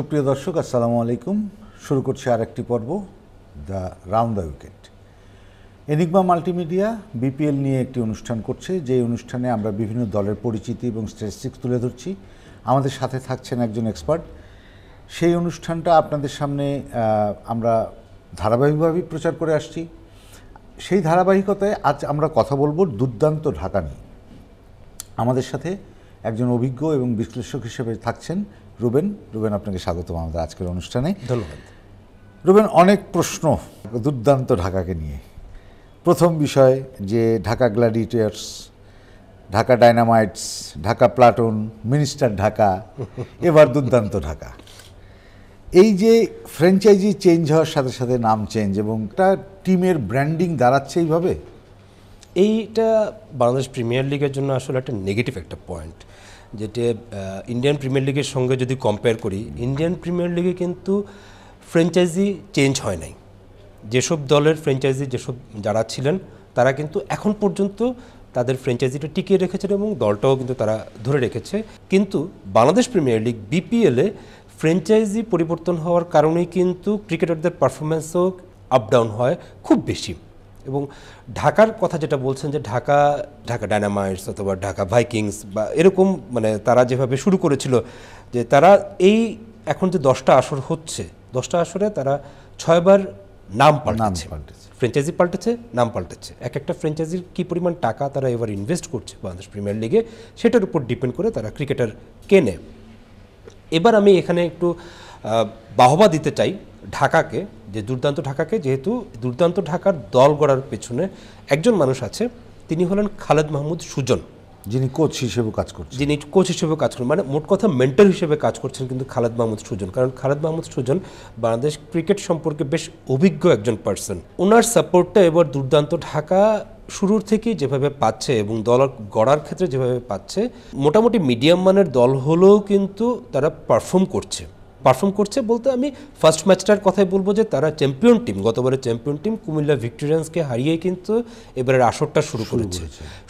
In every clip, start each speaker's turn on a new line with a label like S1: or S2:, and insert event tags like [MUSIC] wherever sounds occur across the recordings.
S1: সুপ্রিয় দর্শক আসসালামু আলাইকুম শুরু করছি আর একটি পর্ব the round the wicket Enigma multimedia BPL নিয়ে একটি অনুষ্ঠান করছে যে অনুষ্ঠানে আমরা বিভিন্ন দলের পরিচিতি এবং স্ট্যাটিস্টিক্স তুলে ধরছি আমাদের সাথে থাকছেন একজন এক্সপার্ট সেই অনুষ্ঠানটা আপনাদের সামনে আমরা ধারাবাহিকভাবেই প্রচার করে আসছি সেই ধারাবাহিকতায় আজ আমরা কথা বলবো দুর্দান্ত ঢাকা নিয়ে আমাদের সাথে একজন অভিজ্ঞ এবং বিশ্লেষক হিসেবে থাকছেন রুবেন রুবেন আপনাকে স্বাগতম আমাদের আজকের অনুষ্ঠানে ধন্যবাদ রুবেন অনেক প্রশ্ন দুর্দান্ত ঢাকাকে নিয়ে প্রথম বিষয় যে Dhaka Gladiators Dhaka Dynamites Dhaka Platoon Minister Dhaka [LAUGHS] এবার দুর্দান্ত ঢাকা এই যে ফ্র্যাঞ্চাইজি চেঞ্জ হওয়ার সাথে সাথে নাম চেঞ্জ এবং একটা টিমের ব্র্যান্ডিং দাঁড়াচ্ছে এইভাবে এইটা
S2: বাংলাদেশ প্রিমিয়ার লিগের জন্য আসলে একটা নেগেটিভ একটা পয়েন্ট যেটা ইন্ডিয়ান প্রিমিয়ার লিগের সঙ্গে যদি কম্পেয়ার করি ইন্ডিয়ান প্রিমিয়ার লিগে কিন্তু ফ্র্যাঞ্চাইজি চেঞ্জ হয় নাই যেসব দলের ফ্র্যাঞ্চাইজি যেসব যারা ছিলেন তারা কিন্তু এখন পর্যন্ত তাদের ফ্র্যাঞ্চাইজিটা টিকিয়ে রেখেছেন এবং দলটাও কিন্তু তারা ধরে রেখেছে কিন্তু বাংলাদেশ প্রিমিয়ার লিগ বিপিএলে ফ্র্যাঞ্চাইজি পরিবর্তন হওয়ার কারণেই কিন্তু ক্রিকেটারদের পারফরমেন্সও আপ ডাউন হয় খুব বেশি এবং ঢাকার কথা যেটা বলছেন যে ঢাকা ঢাকা ডায়নামাইটস অথবা ঢাকা ভাইকিংস বা এরকম মানে তারা যেভাবে শুরু করেছিল যে তারা এই এখন যে দশটা আসর হচ্ছে দশটা আসরে তারা ছয়বার নাম পাল্টাচ্ছে ফ্র্যাঞ্চাইজি পাল্টেছে নাম পাল্টেছে এক একটা ফ্র্যাঞ্চাইজির কী পরিমাণ টাকা তারা এবার ইনভেস্ট করছে বাংলাদেশ প্রিমিয়ার লিগে সেটার উপর ডিপেন্ড করে তারা ক্রিকেটার কেনে এবার আমি এখানে একটু বাহবা দিতে চাই ঢাকাকে যে দুর্দান্ত ঢাকাকে যেহেতু দুর্দান্ত ঢাকার দল গড়ার পেছনে একজন মানুষ আছে তিনি হলেন খালেদ মাহমুদ সুজন যিনি কোচ হিসেবে কাজ করছেন যিনি কোচ হিসেবে কাজ করেন মানে মোট কথা মেন্টাল হিসেবে কাজ করছেন কিন্তু খালেদ মাহমুদ সুজন কারণ খালেদ মাহমুদ সুজন বাংলাদেশ ক্রিকেট সম্পর্কে বেশ অভিজ্ঞ একজন পার্সন ওনার সাপোর্টটা এবার দুর্দান্ত ঢাকা শুরুর থেকেই যেভাবে পাচ্ছে এবং দল গড়ার ক্ষেত্রে যেভাবে পাচ্ছে মোটামুটি মিডিয়াম মানের দল হলেও কিন্তু তারা পারফর্ম করছে পারফর্ম করছে বলতে আমি ফার্স্ট ম্যাচটার কথাই বলবো যে তারা চ্যাম্পিয়ন টিম গতবারের চ্যাম্পিয়ন টিম কুমিল্লা ভিক্টোরিয়ান্সকে হারিয়ে কিন্তু এবারের আসরটা শুরু করেছে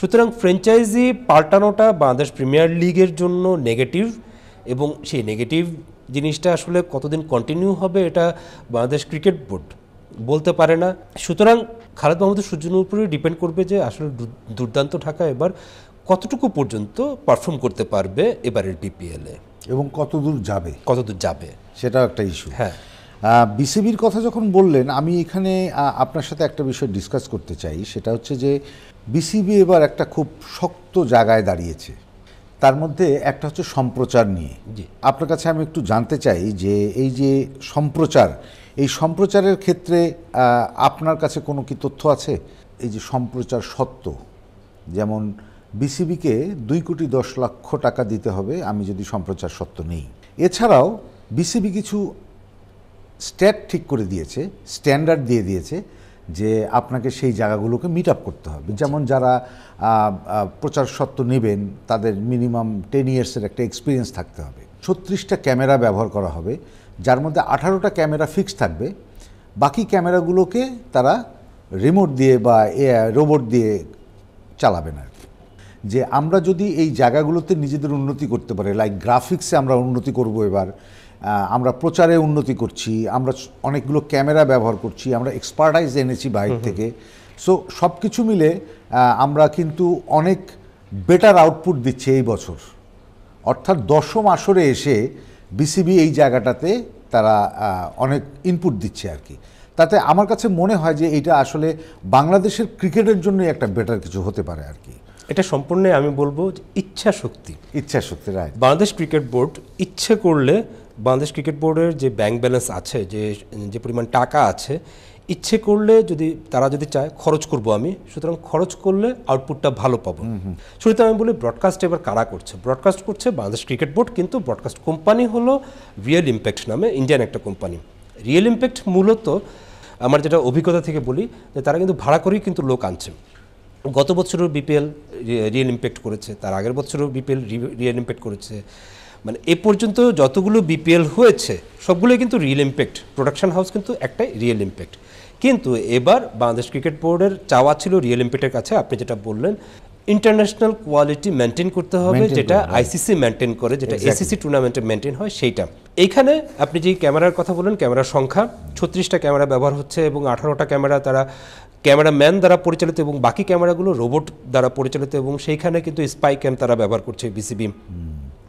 S2: সুতরাং ফ্র্যাঞ্চাইজি পাল্টানোটা বাংলাদেশ প্রিমিয়ার লিগের জন্য নেগেটিভ এবং সেই নেগেটিভ জিনিসটা আসলে কতদিন কন্টিনিউ হবে এটা বাংলাদেশ ক্রিকেট বোর্ড বলতে পারে না সুতরাং খালেদ মাহমুদের সূর্যের উপরে ডিপেন্ড করবে যে আসলে দুর্দান্ত
S1: ঢাকা এবার কতটুকু পর্যন্ত পারফর্ম করতে পারবে এবারের বিপিএলে এবং কতদূর যাবে কতদূর যাবে সেটাও একটা ইস্যু হ্যাঁ বিসিবির কথা যখন বললেন আমি এখানে আপনার সাথে একটা বিষয় ডিসকাস করতে চাই সেটা হচ্ছে যে বিসিবি এবার একটা খুব শক্ত জায়গায় দাঁড়িয়েছে তার মধ্যে একটা হচ্ছে সম্প্রচার নিয়ে আপনার কাছে আমি একটু জানতে চাই যে এই যে সম্প্রচার এই সম্প্রচারের ক্ষেত্রে আপনার কাছে কোনো কি তথ্য আছে এই যে সম্প্রচার সত্য যেমন বিসিবিকে দুই কোটি দশ লক্ষ টাকা দিতে হবে আমি যদি সম্প্রচার সত্য নেই এছাড়াও বিসিবি কিছু স্ট্যাট ঠিক করে দিয়েছে স্ট্যান্ডার্ড দিয়ে দিয়েছে যে আপনাকে সেই জায়গাগুলোকে মিট আপ করতে হবে যেমন যারা প্রচার সত্ত্ব নেবেন তাদের মিনিমাম টেন ইয়ার্সের একটা এক্সপিরিয়েন্স থাকতে হবে ছত্রিশটা ক্যামেরা ব্যবহার করা হবে যার মধ্যে আঠারোটা ক্যামেরা ফিক্স থাকবে বাকি ক্যামেরাগুলোকে তারা রিমোট দিয়ে বা রোবট দিয়ে চালাবেন আর যে আমরা যদি এই জায়গাগুলোতে নিজেদের উন্নতি করতে পারি লাইক গ্রাফিক্সে আমরা উন্নতি করব এবার আমরা প্রচারে উন্নতি করছি আমরা অনেকগুলো ক্যামেরা ব্যবহার করছি আমরা এক্সপার্টাইজ এনেছি বাইরে থেকে সো সব কিছু মিলে আমরা কিন্তু অনেক বেটার আউটপুট দিচ্ছে এই বছর অর্থাৎ দশম আসরে এসে বিসিবি এই জায়গাটাতে তারা অনেক ইনপুট দিচ্ছে আর কি তাতে আমার কাছে মনে হয় যে এটা আসলে বাংলাদেশের ক্রিকেটের জন্যই একটা বেটার কিছু হতে পারে আর কি এটা সম্পূর্ণ আমি বলবো ইচ্ছা শক্তি ইচ্ছা শক্তি রাইট
S2: বাংলাদেশ ক্রিকেট
S1: বোর্ড ইচ্ছে
S2: করলে বাংলাদেশ ক্রিকেট বোর্ডের যে ব্যাংক ব্যালেন্স আছে যে যে পরিমাণ টাকা আছে ইচ্ছে করলে যদি তারা যদি চায় খরচ করব আমি সুতরাং খরচ করলে আউটপুটটা ভালো পাবো শুধু আমি বলি ব্রডকাস্ট এবার কারা করছে ব্রডকাস্ট করছে বাংলাদেশ ক্রিকেট বোর্ড কিন্তু ব্রডকাস্ট কোম্পানি হলো রিয়েল ইম্প্যাক্ট নামে ইন্ডিয়ান একটা কোম্পানি রিয়েল ইম্প্যাক্ট মূলত আমার যেটা অভিজ্ঞতা থেকে বলি যে তারা কিন্তু ভাড়া করেই কিন্তু লোক আনছে গত বছরও বিপিএল রিয়েল ইম্প্যাক্ট করেছে তার আগের বছরও বিপিএল রিয়েল ইম্প্যাক্ট করেছে মানে এ পর্যন্ত যতগুলো বিপিএল হয়েছে সবগুলোই কিন্তু রিয়েল ইম্প্যাক্ট প্রোডাকশন হাউস কিন্তু একটাই রিয়েল ইম্প্যাক্ট কিন্তু এবার বাংলাদেশ ক্রিকেট বোর্ডের চাওয়া ছিল রিয়েল ইম্প্যাক্টের কাছে আপনি যেটা বললেন ইন্টারন্যাশনাল কোয়ালিটি মেনটেন করতে হবে যেটা আইসিসি মেনটেন করে যেটা এসিসি টুর্নামেন্টে মেনটেন হয় সেইটা এইখানে আপনি যে ক্যামেরার কথা বলেন ক্যামেরার সংখ্যা ছত্রিশটা ক্যামেরা ব্যবহার হচ্ছে এবং আঠারোটা ক্যামেরা তারা ক্যামেরাম্যান দ্বারা পরিচালিত এবং বাকি ক্যামেরাগুলো রোবট দ্বারা পরিচালিত এবং সেইখানে কিন্তু স্পাই ক্যাম্প তারা ব্যবহার করছে বিসিবি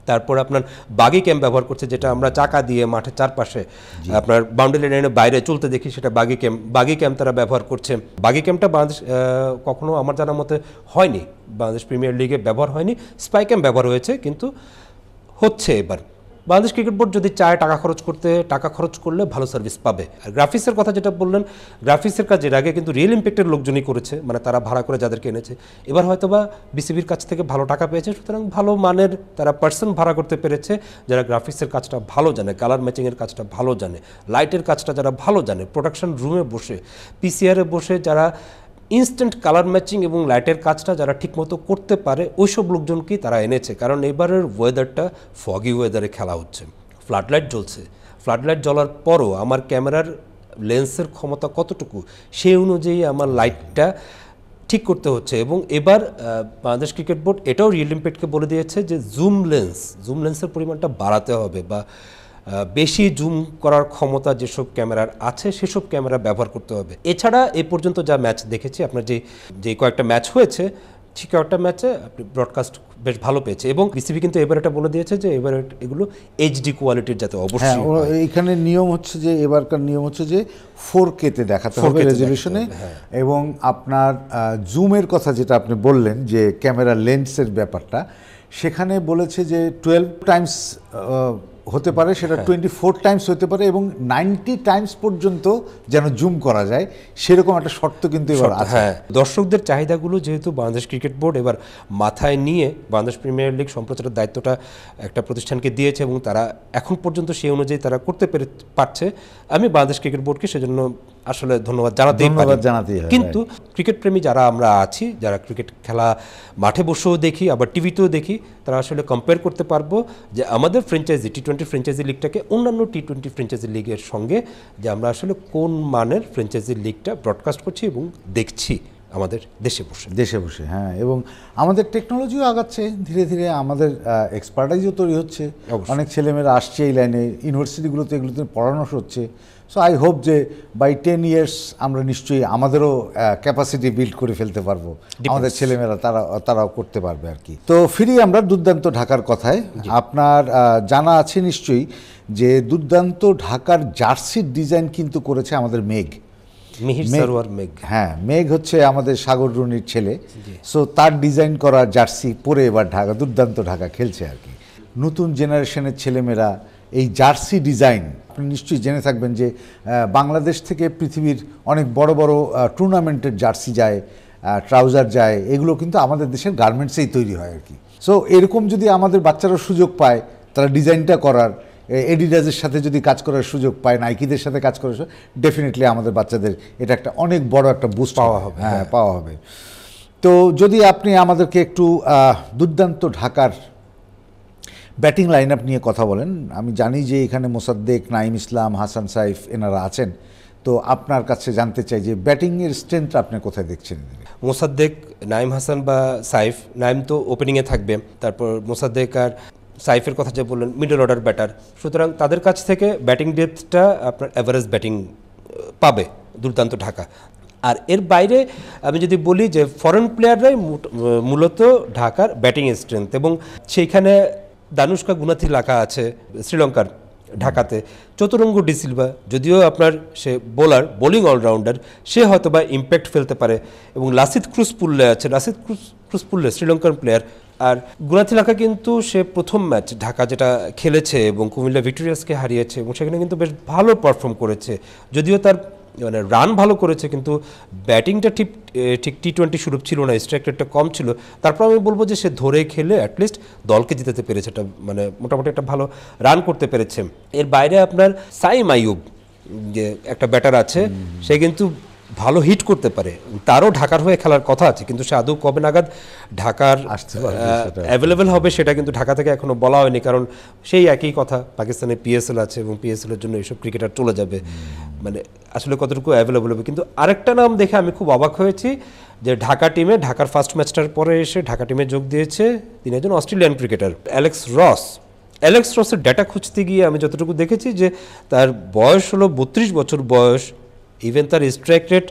S2: তারপর আপনার বাগি ক্যাম্প ব্যবহার করছে যেটা আমরা চাকা দিয়ে মাঠের চারপাশে আপনার বাউন্ডারি লাইনের বাইরে চলতে দেখি সেটা বাগি ক্যাম্প বাগি ক্যাম্প তারা ব্যবহার করছে বাগি ক্যাম্পটা বাংলাদেশ কখনো আমার জানার মতে হয়নি বাংলাদেশ প্রিমিয়ার লিগে ব্যবহার হয়নি স্পাই ক্যাম্প ব্যবহার হয়েছে কিন্তু হচ্ছে এবার বাংলাদেশ ক্রিকেট বোর্ড যদি চায় টাকা খরচ করতে টাকা খরচ করলে ভালো সার্ভিস পাবে আর গ্রাফিক্সের কথা যেটা বললেন গ্রাফিক্সের কাজ এর আগে কিন্তু রিয়েল ইম্প্যাক্টের লোকজনই করেছে মানে তারা ভাড়া করে যাদেরকে এনেছে এবার হয়তো বা বিসিবির কাছ থেকে ভালো টাকা পেয়েছে সুতরাং ভালো মানের তারা পার্সন ভাড়া করতে পেরেছে যারা গ্রাফিক্সের কাজটা ভালো জানে কালার ম্যাচিংয়ের কাজটা ভালো জানে লাইটের কাজটা যারা ভালো জানে প্রোডাকশন রুমে বসে পিসিআরে বসে যারা ইনস্ট্যান্ট কালার ম্যাচিং এবং লাইটের কাজটা যারা ঠিকমতো করতে পারে ওইসব লোকজনকেই তারা এনেছে কারণ এবারের ওয়েদারটা ফগি ওয়েদারে খেলা হচ্ছে ফ্লাড লাইট জ্বলছে ফ্লাড লাইট জ্বলার পরও আমার ক্যামেরার লেন্সের ক্ষমতা কতটুকু সেই অনুযায়ী আমার লাইটটা ঠিক করতে হচ্ছে এবং এবার বাংলাদেশ ক্রিকেট বোর্ড এটাও রিয়েল ইম্পেক্টকে বলে দিয়েছে যে জুম লেন্স জুম লেন্সের পরিমাণটা বাড়াতে হবে বা বেশি জুম করার ক্ষমতা যেসব ক্যামেরার আছে সেসব ক্যামেরা ব্যবহার করতে হবে এছাড়া এ পর্যন্ত যা ম্যাচ দেখেছি আপনার যে যে কয়েকটা ম্যাচ হয়েছে ঠিক কয়েকটা ম্যাচে আপনি ব্রডকাস্ট বেশ ভালো পেয়েছে এবং বিসিবি কিন্তু এবার এটা বলে দিয়েছে যে এবার এগুলো এইচডি কোয়ালিটির যাতে অবশ্যই হ্যাঁ,
S1: এখানে নিয়ম হচ্ছে যে এবারকার নিয়ম হচ্ছে যে ফোর কেতে দেখাতে হবে রেজলিউশনে হ্যাঁ। এবং আপনার জুমের কথা যেটা আপনি বললেন যে ক্যামেরা লেন্সের ব্যাপারটা সেখানে বলেছে যে টুয়েলভ টাইমস হতে পারে সেটা টোয়েন্টি ফোর টাইমস হতে পারে এবং নাইনটি টাইমস পর্যন্ত যেন জুম করা যায় সেরকম একটা শর্ত কিন্তু এবার হ্যাঁ দর্শকদের চাহিদাগুলো যেহেতু বাংলাদেশ ক্রিকেট বোর্ড এবার
S2: মাথায় নিয়ে বাংলাদেশ প্রিমিয়ার লিগ সম্প্রচারের দায়িত্বটা একটা প্রতিষ্ঠানকে দিয়েছে এবং তারা এখন পর্যন্ত সেই অনুযায়ী তারা করতে পেরে পারছে আমি বাংলাদেশ ক্রিকেট বোর্ডকে সেজন্য আসলে ধন্যবাদ জানাতেই ধন্যবাদ জানাতেই কিন্তু ক্রিকেট প্রেমী যারা আমরা আছি যারা ক্রিকেট খেলা মাঠে বসেও দেখি আবার টিভিতেও দেখি তারা আসলে কম্পেয়ার করতে পারবো যে আমাদের ফ্র্যাঞ্চাইজি টি টোয়েন্টি ফ্র্যাঞ্চাইজি লিগটাকে অন্যান্য টি টোয়েন্টি ফ্র্যাঞ্চাইজি লিগের সঙ্গে যে আমরা আসলে কোন মানের ফ্র্যাঞ্চাইজি
S1: লিগটা ব্রডকাস্ট করছি এবং দেখছি আমাদের দেশে বসে দেশে বসে হ্যাঁ এবং আমাদের টেকনোলজিও আগাচ্ছে ধীরে ধীরে আমাদের এক্সপার্টাইজও তৈরি হচ্ছে অনেক ছেলেমেয়েরা আসছে এই লাইনে ইউনিভার্সিটিগুলোতে এগুলোতে পড়ানো হচ্ছে সো আই হোপ যে বাই টেন ইয়ার্স আমরা নিশ্চয়ই আমাদেরও ক্যাপাসিটি বিল্ড করে ফেলতে পারবো আমাদের ছেলেমেয়েরা তারা তারাও করতে পারবে আর কি তো ফিরি আমরা দুর্দান্ত ঢাকার কথায় আপনার জানা আছে নিশ্চয়ই যে দুর্দান্ত ঢাকার জার্সির ডিজাইন কিন্তু করেছে আমাদের মেঘ মেঘ হ্যাঁ মেঘ হচ্ছে আমাদের সাগর রুনির ছেলে সো তার ডিজাইন করা জার্সি পরে এবার ঢাকা দুর্দান্ত ঢাকা খেলছে আর কি নতুন জেনারেশনের ছেলেমেয়েরা এই জার্সি ডিজাইন আপনি নিশ্চয়ই জেনে থাকবেন যে বাংলাদেশ থেকে পৃথিবীর অনেক বড় বড় টুর্নামেন্টের জার্সি যায় ট্রাউজার যায় এগুলো কিন্তু আমাদের দেশের গার্মেন্টসেই তৈরি হয় আর কি সো এরকম যদি আমাদের বাচ্চারা সুযোগ পায় তারা ডিজাইনটা করার এডিডাসের সাথে যদি কাজ করার সুযোগ পায় নাইকিদের সাথে কাজ করার ডেফিনেটলি আমাদের বাচ্চাদের এটা একটা অনেক বড় একটা বুস্ট পাওয়া হবে হ্যাঁ, হ্যাঁ পাওয়া হবে তো যদি আপনি আমাদেরকে একটু দুর্দান্ত ঢাকার ব্যাটিং লাইন নিয়ে কথা বলেন আমি জানি যে এখানে মোসাদ্দেক নাইম ইসলাম হাসান সাইফ এনারা আছেন তো আপনার কাছে জানতে চাই যে ব্যাটিংয়ের স্ট্রেংথটা আপনি কোথায় দেখছেন মোসাদ্দেক নাইম হাসান বা সাইফ
S2: নাইম তো ওপেনিংয়ে থাকবে তারপর মোসাদ্দেক আর সাইফের কথা যে বললেন মিডল অর্ডার ব্যাটার সুতরাং তাদের কাছ থেকে ব্যাটিং ডেপথটা আপনার অ্যাভারেজ ব্যাটিং পাবে দুর্দান্ত ঢাকা আর এর বাইরে আমি যদি বলি যে ফরেন প্লেয়াররাই মূলত ঢাকার ব্যাটিং স্ট্রেংথ এবং সেইখানে দানুষ্কা গুনাথি লেখা আছে শ্রীলঙ্কার ঢাকাতে চতুরঙ্গ ডিসিলভা যদিও আপনার সে বোলার বোলিং অলরাউন্ডার সে হয়তো বা ইম্প্যাক্ট ফেলতে পারে এবং লাসিত ক্রুজ পুল্লে আছে লাসিত ক্রুজ ক্রুজ পুল্লে শ্রীলঙ্কার প্লেয়ার আর গুনাথি লাখা কিন্তু সে প্রথম ম্যাচ ঢাকা যেটা খেলেছে এবং কুমিল্লা ভিক্টোরিয়াসকে হারিয়েছে এবং সেখানে কিন্তু বেশ ভালো পারফর্ম করেছে যদিও তার মানে রান ভালো করেছে কিন্তু ব্যাটিংটা ঠিক ঠিক টি টোয়েন্টি স্বরূপ ছিল না স্ট্রাইক রেটটা কম ছিল তারপর আমি বলবো যে সে ধরে খেলে অ্যাটলিস্ট দলকে জিতাতে পেরেছে এটা মানে মোটামুটি একটা ভালো রান করতে পেরেছে এর বাইরে আপনার সাইম আইয়ুব যে একটা ব্যাটার আছে সে কিন্তু ভালো হিট করতে পারে তারও ঢাকার হয়ে খেলার কথা আছে কিন্তু সে আদৌ কবে নাগাদ ঢাকার অ্যাভেলেবেল হবে সেটা কিন্তু ঢাকা থেকে এখনও বলা হয়নি কারণ সেই একই কথা পাকিস্তানে পিএসএল আছে এবং পিএসএলের জন্য এইসব ক্রিকেটার চলে যাবে মানে আসলে কতটুকু অ্যাভেলেবল হবে কিন্তু আরেকটা নাম দেখে আমি খুব অবাক হয়েছি যে ঢাকা টিমে ঢাকার ফার্স্ট ম্যাচটার পরে এসে ঢাকা টিমে যোগ দিয়েছে তিনি একজন Australian cricketer Alex Ross Alex রসের ডেটা খুঁজতে গিয়ে আমি যতটুকু দেখেছি যে তার বয়স হলো বত্রিশ বছর বয়স ইভেন তার স্ট্রাইক রেট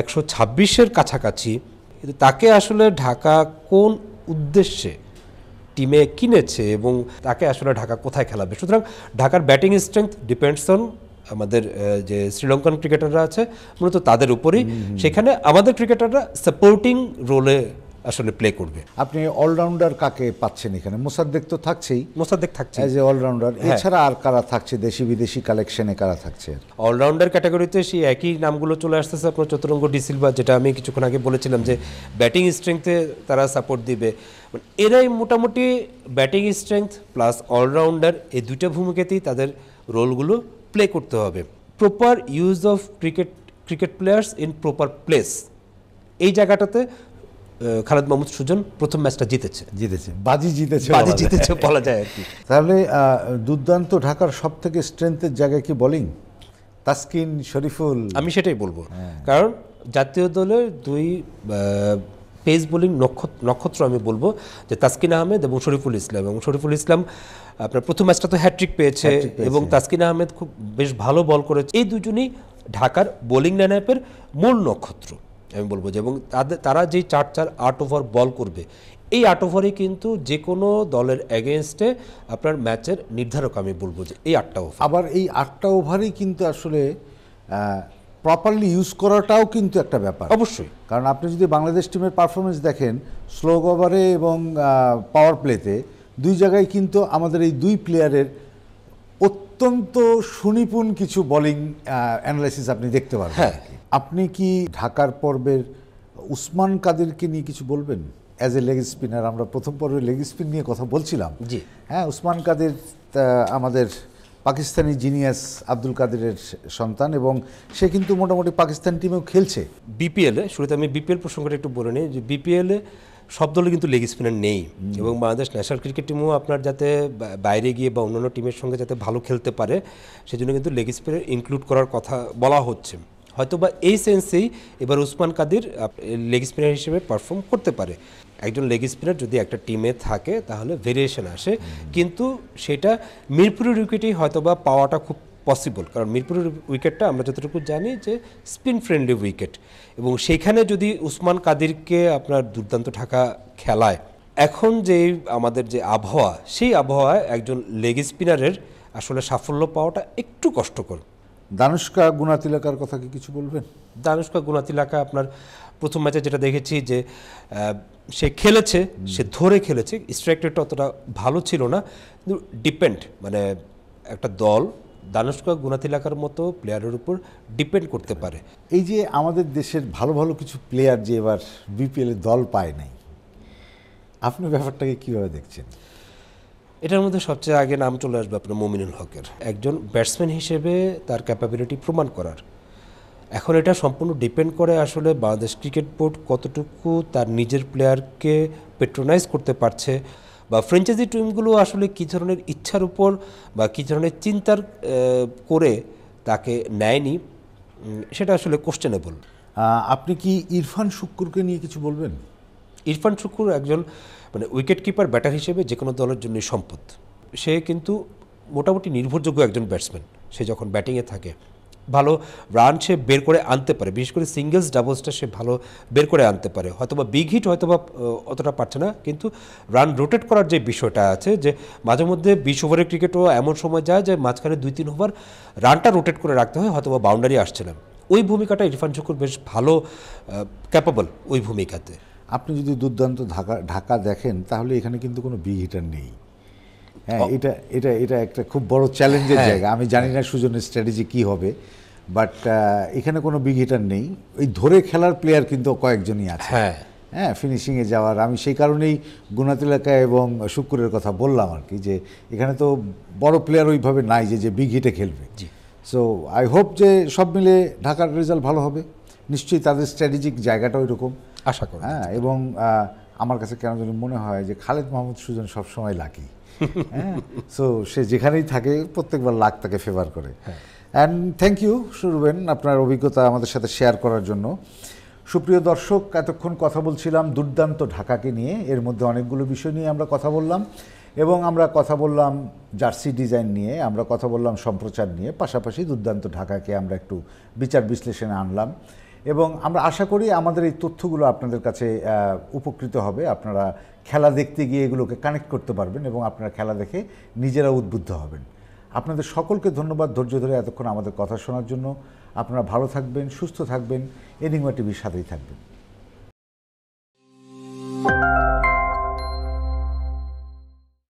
S2: একশো ছাব্বিশের কাছাকাছি কিন্তু তাকে আসলে ঢাকা কোন উদ্দেশ্যে টিমে কিনেছে এবং তাকে আসলে ঢাকা কোথায় খেলাবে সুতরাং ঢাকার ব্যাটিং স্ট্রেংথ ডিপেন্ডস অন আমাদের যে শ্রীলঙ্কান ক্রিকেটাররা আছে মূলত তাদের উপরই সেখানে আমাদের ক্রিকেটাররা সাপোর্টিং রোলে আসলে প্লে করবে
S1: আপনি অলরাউন্ডার কাকে পাচ্ছেন এখানে মোসাদ্দেক তো থাকছেই মোসাদ্দেক থাকছে অ্যাজ এ অলরাউন্ডার এছাড়া আর কারা থাকছে দেশি বিদেশি কালেকশনে কারা থাকছে অলরাউন্ডার
S2: ক্যাটাগরিতে সেই একই নামগুলো চলে আসতেছে আপনার চতুরঙ্গ ডিসিলভা যেটা আমি কিছুক্ষণ আগে বলেছিলাম যে ব্যাটিং স্ট্রেংথে তারা সাপোর্ট দিবে মানে এরাই মোটামুটি ব্যাটিং স্ট্রেংথ প্লাস অলরাউন্ডার এই দুইটা ভূমিকাতেই তাদের রোলগুলো প্লে করতে হবে proper use of cricket cricket players in proper place এই জায়গাটাতে খালেদ মাহমুদ সুজন প্রথম
S1: ম্যাচটা জিতেছে জিতেছে বাজি জিতেছে বাজি জিতেছে বলা যায় আর কি তাহলে দুর্দান্ত ঢাকার সব থেকে স্ট্রেংথের জায়গায় কি বলিং তাসকিন শরীফুল আমি সেটাই বলবো হ্যাঁ।
S2: কারণ জাতীয় দলের দুই পেস বোলিং নক্ষত্র আমি বলবো যে তাসকিন আহমেদ এবং শরীফুল ইসলাম এবং শরীফুল ইসলাম আপনার প্রথম ম্যাচটা তো হ্যাট্রিক পেয়েছে এবং তাসকিন আহমেদ খুব বেশ ভালো বল করেছে এই দুজনই ঢাকার বোলিং লাইন মূল নক্ষত্র আমি বলবো যে এবং তারা যে চার চার আট ওভার বল করবে এই আট ওভারে কিন্তু যে কোনো দলের অ্যাগেনস্টে আপনার ম্যাচের নির্ধারক আমি বলবো
S1: যে এই আটটা ওভার আবার এই আটটা ওভারই কিন্তু আসলে প্রপারলি ইউজ করাটাও কিন্তু একটা ব্যাপার অবশ্যই কারণ আপনি যদি বাংলাদেশ টিমের পারফরমেন্স দেখেন স্লো ওভারে এবং পাওয়ার প্লেতে দুই জায়গায় কিন্তু আমাদের এই দুই প্লেয়ারের অত্যন্ত সুনিপুণ কিছু বলিং অ্যানালাইসিস আপনি দেখতে পারবেন হ্যাঁ আপনি কি ঢাকার পর্বের উসমান কাদেরকে নিয়ে কিছু বলবেন অ্যাজ এ লেগ স্পিনার আমরা প্রথম পর্বে লেগ স্পিন নিয়ে কথা বলছিলাম জি হ্যাঁ উসমান কাদের আমাদের পাকিস্তানি জিনিয়াস আব্দুল কাদেরের সন্তান এবং সে কিন্তু মোটামুটি পাকিস্তান টিমেও খেলছে বিপিএলে শুরুতে আমি বিপিএল প্রসঙ্গটা একটু বলে নিই যে বিপিএলে সব দলে কিন্তু
S2: লেগ স্পিনার নেই এবং বাংলাদেশ ন্যাশনাল ক্রিকেট টিমও আপনার যাতে বাইরে গিয়ে বা অন্যান্য টিমের সঙ্গে যাতে ভালো খেলতে পারে সেজন্য কিন্তু লেগ স্পিনার ইনক্লুড করার কথা বলা হচ্ছে হয়তোবা এই সেন্সেই এবার উসমান কাদির লেগ স্পিনার হিসেবে পারফর্ম করতে পারে একজন লেগ স্পিনার যদি একটা টিমে থাকে তাহলে ভেরিয়েশন আসে কিন্তু সেটা মিরপুরের উইকেটেই হয়তোবা পাওয়াটা খুব পসিবল কারণ মিরপুরের উইকেটটা আমরা যতটুকু জানি যে স্পিন ফ্রেন্ডলি উইকেট এবং সেইখানে যদি উসমান কাদিরকে আপনার দুর্দান্ত ঢাকা খেলায় এখন যে আমাদের যে আবহাওয়া সেই আবহাওয়ায় একজন লেগ স্পিনারের আসলে সাফল্য পাওয়াটা একটু কষ্টকর দানুষ্কা গুণাতিলাকার কথা কি কিছু বলবেন দানুষ্কা গুণাতিলাকা আপনার প্রথম ম্যাচে যেটা দেখেছি যে সে খেলেছে সে ধরে খেলেছে স্ট্রাইক অতটা ভালো ছিল না কিন্তু ডিপেন্ড মানে একটা দল দানুষ্কা গুণাতিলাকার মতো প্লেয়ারের উপর ডিপেন্ড করতে পারে
S1: এই যে আমাদের দেশের ভালো ভালো কিছু প্লেয়ার যে এবার বিপিএলে দল পায় নাই আপনি ব্যাপারটাকে কীভাবে দেখছেন এটার মধ্যে সবচেয়ে আগে নাম চলে আসবে আপনার মোমিনুল
S2: হকের একজন ব্যাটসম্যান হিসেবে তার ক্যাপাবিলিটি প্রমাণ করার এখন এটা সম্পূর্ণ ডিপেন্ড করে আসলে বাংলাদেশ ক্রিকেট বোর্ড কতটুকু তার নিজের প্লেয়ারকে পেট্রোনাইজ করতে পারছে বা ফ্রেঞ্চাইজি টিমগুলো আসলে কী ধরনের ইচ্ছার উপর বা কী ধরনের চিন্তার করে তাকে নেয়নি সেটা আসলে কোশ্চেনেবল আপনি কি ইরফান শুক্রকে নিয়ে কিছু বলবেন ইরফান শুক্র একজন মানে উইকেট কিপার ব্যাটার হিসেবে যে কোনো দলের জন্য সম্পদ সে কিন্তু মোটামুটি নির্ভরযোগ্য একজন ব্যাটসম্যান সে যখন ব্যাটিংয়ে থাকে ভালো রান সে বের করে আনতে পারে বিশেষ করে সিঙ্গেলস ডাবলসটা সে ভালো বের করে আনতে পারে হয়তোবা বিগ হিট হয়তোবা অতটা পারছে না কিন্তু রান রোটেট করার যে বিষয়টা আছে যে মাঝে মধ্যে বিশ ওভারের ক্রিকেটও এমন সময় যায় যে মাঝখানে দুই তিন ওভার রানটা রোটেট করে রাখতে হয় হয়তোবা বাউন্ডারি আসছে না ওই ভূমিকাটা ইরফান
S1: শুকুর বেশ ভালো ক্যাপাবল ওই ভূমিকাতে আপনি যদি দুর্দান্ত ঢাকা ঢাকা দেখেন তাহলে এখানে কিন্তু কোনো বিগ হিটার নেই হ্যাঁ এটা এটা এটা একটা খুব বড় চ্যালেঞ্জের জায়গা আমি জানি না সুজনের স্ট্র্যাটেজি কি হবে বাট এখানে কোনো বিগ হিটার নেই ওই ধরে খেলার প্লেয়ার কিন্তু কয়েকজনই আছে হ্যাঁ হ্যাঁ ফিনিশিংয়ে যাওয়ার আমি সেই কারণেই এলাকা এবং শুক্রের কথা বললাম আর কি যে এখানে তো বড় প্লেয়ার ওইভাবে নাই যে যে বিগ হিটে খেলবে সো আই হোপ যে সব মিলে ঢাকার রেজাল্ট ভালো হবে নিশ্চয়ই তাদের স্ট্র্যাটেজিক জায়গাটা ওইরকম আশা করি হ্যাঁ এবং আমার কাছে কেন যদি মনে হয় যে খালেদ মাহমুদ সুজন সবসময় লাকি [LAUGHS] হ্যাঁ সো সে যেখানেই থাকে প্রত্যেকবার লাক তাকে ফেভার করে অ্যান্ড থ্যাংক ইউ সুরবেন আপনার অভিজ্ঞতা আমাদের সাথে শেয়ার করার জন্য সুপ্রিয় দর্শক এতক্ষণ কথা বলছিলাম দুর্দান্ত ঢাকাকে নিয়ে এর মধ্যে অনেকগুলো বিষয় নিয়ে আমরা কথা বললাম এবং আমরা কথা বললাম জার্সি ডিজাইন নিয়ে আমরা কথা বললাম সম্প্রচার নিয়ে পাশাপাশি দুর্দান্ত ঢাকাকে আমরা একটু বিচার বিশ্লেষণে আনলাম এবং আমরা আশা করি আমাদের এই তথ্যগুলো আপনাদের কাছে উপকৃত হবে আপনারা খেলা দেখতে গিয়ে এগুলোকে কানেক্ট করতে পারবেন এবং আপনারা খেলা দেখে নিজেরা উদ্বুদ্ধ হবেন আপনাদের সকলকে ধন্যবাদ ধৈর্য ধরে এতক্ষণ আমাদের কথা শোনার জন্য আপনারা ভালো থাকবেন সুস্থ থাকবেন এনিমা টিভির সাথেই থাকবেন